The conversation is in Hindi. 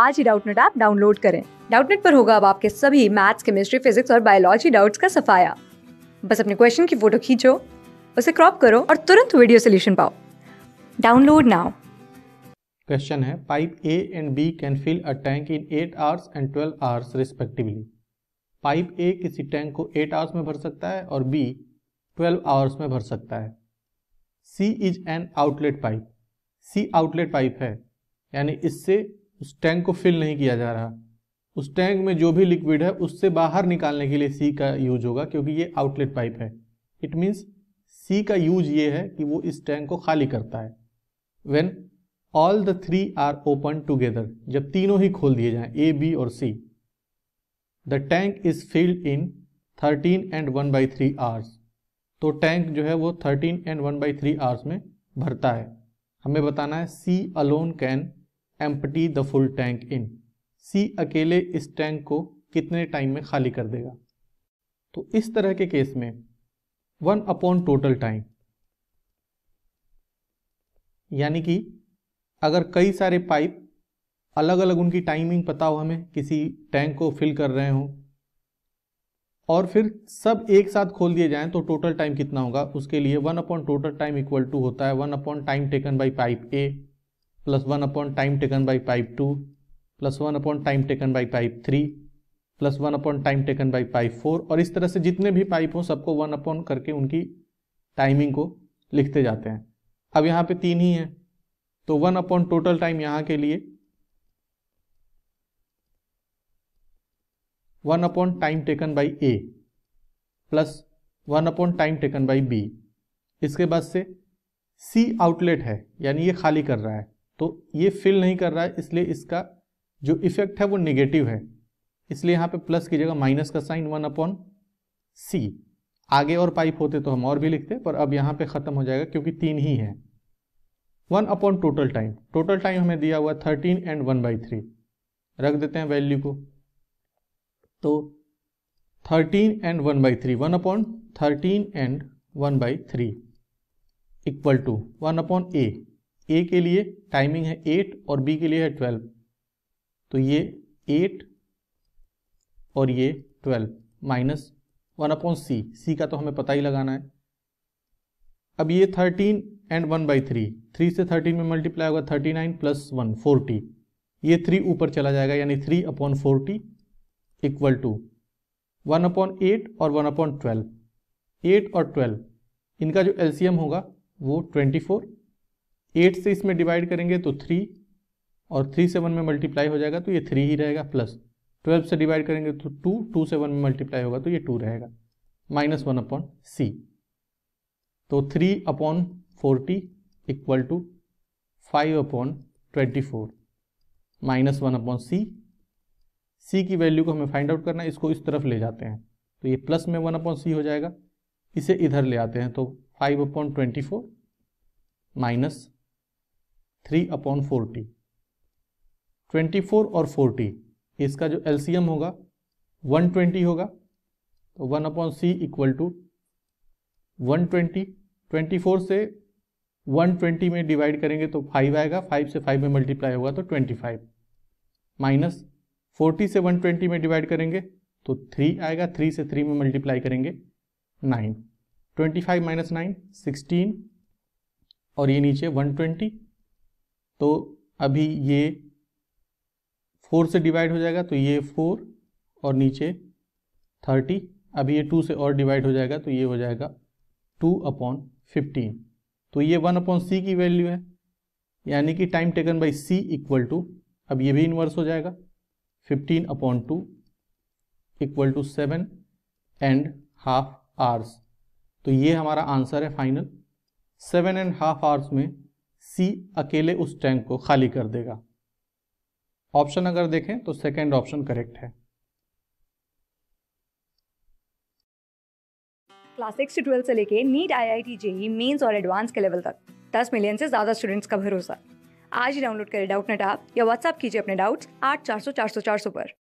आज ही डाउटनेट ऐप डाउनलोड करें डाउटनेट पर होगा अब आपके सभी मैथ्स केमिस्ट्री फिजिक्स और बायोलॉजी डाउट्स का सफाया बस अपने क्वेश्चन की फोटो खींचो उसे क्रॉप करो और तुरंत वीडियो सोल्यूशन पाओ डाउनलोड नाउ क्वेश्चन है pipe A and B can fill a tank in eight hours and twelve hours respectively pipe A किसी टैंक को एट आवर्स में भर सकता है और बी ट्वेल्व आवर्स में भर सकता है C is an outlet pipe C outlet pipe है यानी इससे उस टैंक को फिल नहीं किया जा रहा उस टैंक में जो भी लिक्विड है उससे बाहर निकालने के लिए सी का यूज होगा क्योंकि ये आउटलेट पाइप है इट मीन्स सी का यूज ये है कि वो इस टैंक को खाली करता है when all the three are open together जब तीनों ही खोल दिए जाए ए बी और C the tank is filled in thirteen and one by three hours तो टैंक जो है वो thirteen and one by three hours में भरता है हमें बताना है C alone can empty the full tank in C अकेले इस टैंक को कितने टाइम में खाली कर देगा तो इस तरह के केस में वन अपॉन टोटल टाइम यानी कि अगर कई सारे पाइप अलग अलग उनकी टाइमिंग पता हो हमें किसी टैंक को फिल कर रहे हो और फिर सब एक साथ खोल दिए जाएं तो टोटल टाइम कितना होगा उसके लिए one upon total time equal to होता है one upon time taken by pipe A plus 1 upon time taken by pipe 2 plus 1 upon time taken by pipe 3 plus one upon time taken by pipe four और इस तरह से जितने भी पाइप हों सबको वन अपॉन करके उनकी टाइमिंग को लिखते जाते हैं अब यहाँ पे तीन ही हैं तो वन अपॉन टोटल टाइम यहाँ के लिए one upon time taken by A plus one upon time taken by B इसके बाद से सी आउटलेट है यानी ये खाली कर रहा है तो ये फिल नहीं कर रहा है इसलिए इसका जो इफेक्ट है वो निगेटिव है इसलिए यहाँ पे प्लस की जगह माइनस का साइन वन अपॉन सी आगे और पाइप होते तो हम और भी लिखते पर अब यहाँ पे ख़त्म हो जाएगा क्योंकि तीन ही है one upon total time total time हमें दिया हुआ thirteen and one by three रख देते हैं वैल्यू को तो thirteen and one by three one upon thirteen and one by three equal to one upon A A के लिए टाइमिंग है एट और बी के लिए है ट्वेल्व तो ये एट और ये twelve minus one upon C C का तो हमें पता ही लगाना है अब ये thirteen and one by three three से थर्टीन में मल्टीप्लाई होगा thirty nine plus one forty ये थ्री ऊपर चला जाएगा यानी three upon forty equal to one upon eight और वन अपॉन ट्वेल्व एट और ट्वेल्व इनका जो एलसीएम होगा वो ट्वेंटी फोर एट से इसमें डिवाइड करेंगे तो थ्री और थ्री सेवन में मल्टीप्लाई हो जाएगा तो ये थ्री ही रहेगा प्लस ट्वेल्व से डिवाइड करेंगे तो टू टू से वन में मल्टीप्लाई होगा तो ये टू रहेगा माइनस वन अपॉन सी तो three upon forty equal to five upon twenty four minus one upon C C की वैल्यू को हमें फाइंड आउट करना है इसको इस तरफ ले जाते हैं तो ये प्लस में वन अपॉन सी हो जाएगा इसे इधर ले आते हैं तो five upon twenty four minus three upon forty twenty four और फोर्टी इसका जो एलसीएम होगा वन ट्वेंटी होगा तो one upon C equal to one twenty twenty four से वन ट्वेंटी में डिवाइड करेंगे तो फाइव आएगा फाइव से फाइव में मल्टीप्लाई होगा तो ट्वेंटी फाइव माइनस फोर्टी से वन ट्वेंटी में डिवाइड करेंगे तो थ्री आएगा थ्री से थ्री में मल्टीप्लाई करेंगे nine twenty five minus nine sixteen और ये नीचे वन ट्वेंटी तो अभी ये फोर से डिवाइड हो जाएगा तो ये फोर और नीचे थर्टी अभी ये टू से और डिवाइड हो जाएगा तो ये हो जाएगा टू अपॉन फिफ्टीन तो ये वन अपॉन सी की वैल्यू है यानी कि time taken by C equal to अब ये भी इन्वर्स हो जाएगा fifteen upon two equal to seven and half hours तो ये हमारा आंसर है final seven and half hours में सी अकेले उस टैंक को खाली कर देगा ऑप्शन अगर देखें तो सेकेंड ऑप्शन करेक्ट है क्लास सिक्स से ट्वेल्थ से लेके NEET I I T JEE mains और एडवांस के लेवल तक दस मिलियन से ज़्यादा स्टूडेंट्स का भरोसा आज ही डाउनलोड करें डाउट नेट आप या व्हाट्सअप कीजिए अपने डाउट्स आठ चार सौ चार सौ चार सौ पर